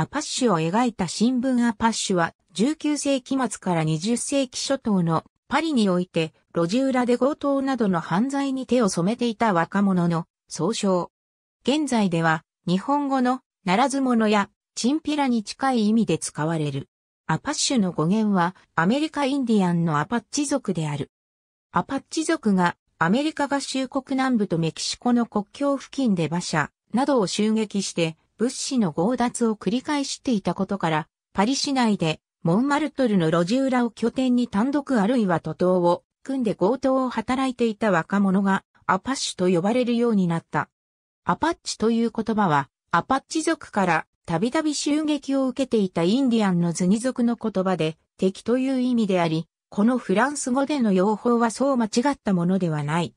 アパッシュを描いた新聞アパッシュは19世紀末から20世紀初頭のパリにおいて路地裏で強盗などの犯罪に手を染めていた若者の総称。現在では日本語のならず者やチンピラに近い意味で使われる。アパッシュの語源はアメリカインディアンのアパッチ族である。アパッチ族がアメリカ合衆国南部とメキシコの国境付近で馬車などを襲撃して物資の強奪を繰り返していたことから、パリ市内でモンマルトルの路地裏を拠点に単独あるいは徒党を組んで強盗を働いていた若者がアパッシュと呼ばれるようになった。アパッチという言葉はアパッチ族からたびたび襲撃を受けていたインディアンのズニ族の言葉で敵という意味であり、このフランス語での用法はそう間違ったものではない。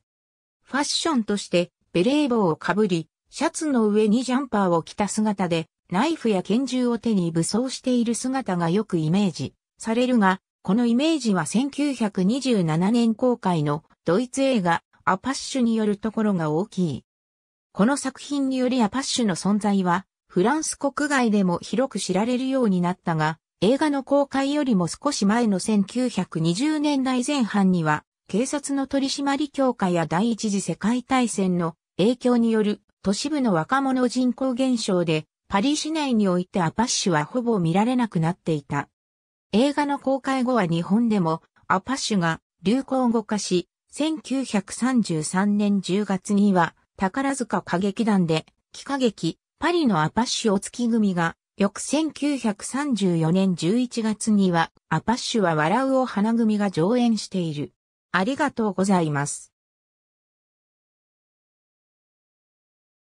ファッションとしてベレー帽をかぶり、シャツの上にジャンパーを着た姿で、ナイフや拳銃を手に武装している姿がよくイメージされるが、このイメージは1927年公開のドイツ映画アパッシュによるところが大きい。この作品によりアパッシュの存在はフランス国外でも広く知られるようになったが、映画の公開よりも少し前の1920年代前半には、警察の取締り強化や第一次世界大戦の影響による都市部の若者人口減少で、パリ市内においてアパッシュはほぼ見られなくなっていた。映画の公開後は日本でもアパッシュが流行語化し、1933年10月には宝塚歌劇団で、喜歌劇、パリのアパッシュお月組が、翌1934年11月にはアパッシュは笑うお花組が上演している。ありがとうございます。